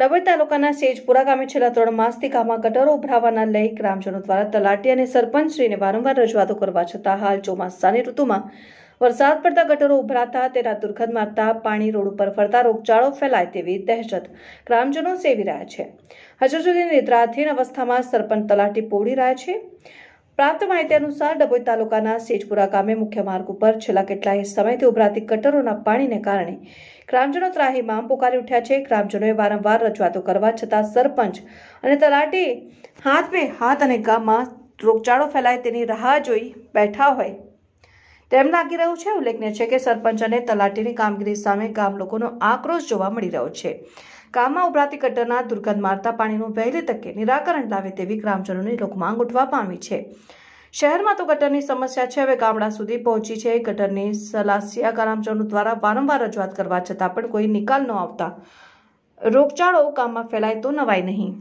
ડભોઈ તાલુકાના સેજપુરા ગામે છેલ્લા ત્રણ માસથી ગામમાં ગટરો ઉભરાવાના લઈ ગ્રામજનો દ્વારા તલાટી અને સરપંચશ્રીને વારંવાર રજૂઆતો કરવા છતાં હાલ ચોમાસાની ઋતુમાં વરસાદ પડતા ગટરો ઉભરાતા તેના દુર્ગંધ મારતા પાણી રોડ ઉપર ફરતા રોગચાળો ફેલાય તેવી દહેશત ગ્રામજનો સેવી રહ્યા છે હજુ સુધી નિદ્રાધીન અવસ્થામાં સરપંચ તલાટી પોડી રહ્યા છે પ્રાપ્ત માહિતી અનુસાર ડભોઈ તાલુકાના સેજપુરા ગામે મુખ્ય માર્ગ ઉપર છેલ્લા કેટલાય સમયથી ઉભરાતી કટરોના પાણીને કારણે ગ્રામજનો ત્રાહીમામ પોકારી ઉઠ્યા છે ગ્રામજનોએ વારંવાર રજૂઆતો કરવા છતાં સરપંચ અને તલાટી હાથ બે હાથ અને ગામમાં રોગચાળો ફેલાય તેની રાહ જોઈ બેઠા હોય તેમ લાગી રહ્યું છે ઉલ્લેખનીય છે કે સરપંચ અને તલાટીની કામગીરી સામે ગામ લોકોનો આક્રોશ જોવા મળી રહ્યો છે ગામમાં ઉભરાતી ગટરના દુર્ગંધ મારતા પાણીનું વહેલી તકે નિરાકરણ લાવે તેવી ગ્રામજનોની લોકમાંગ ઉઠવા પામી છે શહેરમાં તો ગટરની સમસ્યા છે હવે ગામડા સુધી પહોંચી છે ગટરની સલાસિયા ગ્રામજનો દ્વારા વારંવાર રજૂઆત કરવા છતાં પણ કોઈ નિકાલ ન આવતા રોગચાળો ગામમાં ફેલાય તો નવાય નહીં